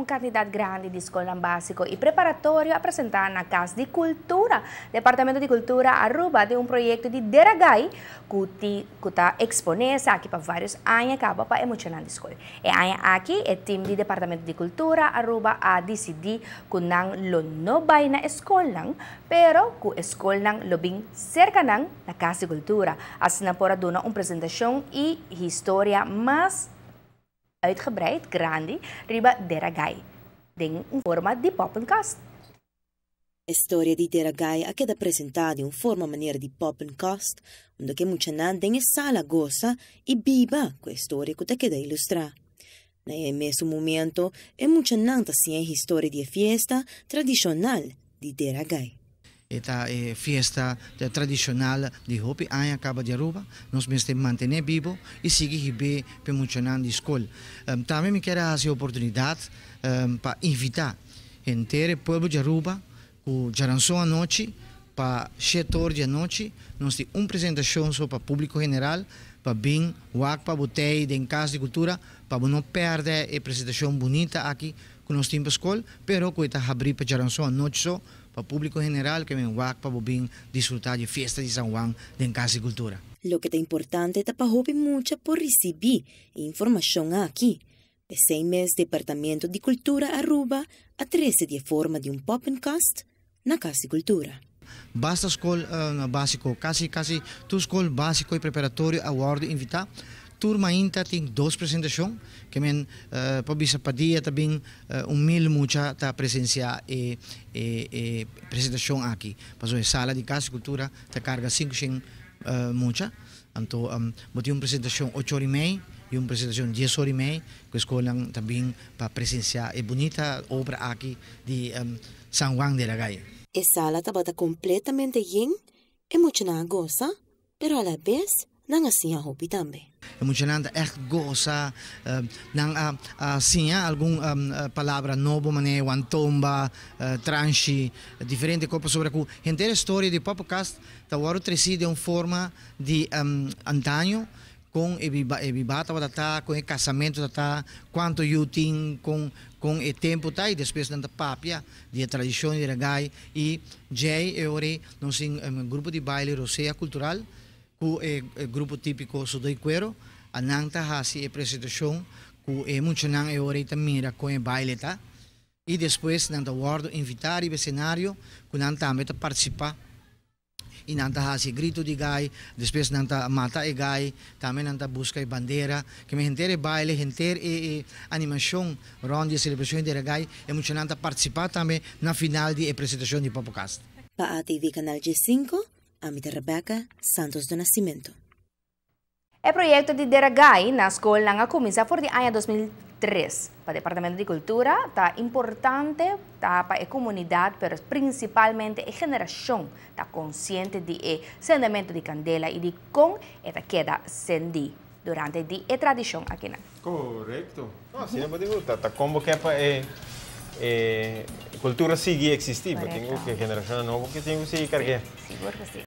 un cantidad grande de escolas básico e preparatório apresentar na Casa de Cultura, Departamento de Cultura Aruba, de um projeto de Deragai, que está exponeça aqui para vários anos, acaba para emocionar a escola. E aí aqui, o time do Departamento de Cultura Aruba a decidir que não lo vai na escola, pero que a escola lo bem cerca na Casa de Cultura. Assim, na pora dona uma apresentação e história mais uitgebreid, grandi, riba Deragai, in forma di poppenkast. La storia di Deragai a che da presentare in forma maniera di poppenkast, onde che mucenan den sala gosa e biba quei storie che da illustra. Nel stesso momento è mucenan ta storia di festa tradizionale di Deragai. esta eh, fiesta eh, tradicional de Hopi Aya acaba de Aruba, temos que manter vivo e seguir bem para funcionar de escola. Um, também me quero fazer oportunidade um, para invitar inteiro o povo de Aruba, o Jarançou à noite, para setor de noite, nós temos uma apresentação para o público geral, para bem, o para botei de casa de cultura, para não perder a eh, apresentação bonita aqui que nós temos para a escola, mas que está abrir para Jarançou à noite só, para el público general que menguac para bobín disfrutar de fiesta de San Juan de casa cultura. Lo que es importante es que mucha por recibir información aquí. De seis meses Departamento de Cultura Aruba a 13 de forma de un cast en casa cultura basta escuela uh, básico, casi casi tu escuela básico y preparatorio a guardo invitar turma ainda tem duas apresentações, que men eh, para a padia também uh, eh, um mil mucha tá presença e, eh, apresentação aqui. Mas a sala de casa e cultura está carga 5 chin uh, Então, um, botei uma apresentação 8 horas e meia e uma apresentação 10 horas e meia, que escolhem também para presenciar a bonita obra aqui de São Juan de la Gaia. A sala está completamente yin e muito na goza, pero a la vez, não assim a hobby também. É emocionante, é goza, eh, não há, assim, ah, ah, há eh, alguma ah, palavra novo, mané, wantomba, eh, tranche, diferente coisa sobre a que a história do podcast está agora trazida de uma forma de um, ehm, antanho, com ebibata da tá, com o casamento tá, quanto eu tinha com com o tempo tá e depois da papia de tradição de regai e jay e ore nós um grupo de baile roseia cultural ku eh, eh, grupo típico sudoicuero, a ta hasi e eh, presentación ku e mucho nang e oreta mira ku e baile ta. E depois nang ta wardo invitar e cenário ku nang ta meta participar e nang ta hasi grito de gai, depois nang ta mata e gai, também nang ta busca e bandeira, que me gente baile, gentere e, e animação ronde e celebração de gai, e muito nang ta participar também na final de apresentação de Popocast. Pa TV Canal G5, Amita Rebeca Santos de Nacimiento. El proyecto de Deragai en la Comisión por el año 2003. Para el Departamento de Cultura, está importante para la comunidad, pero principalmente la generación está consciente de sentimiento de candela y de cómo se queda acender durante la tradición aquí. Correcto. No, Correcto. digo, está como que la eh, eh, cultura sigue existiendo. Tengo que generación nueva que tengo que seguir cargando. Sí, por porque sí.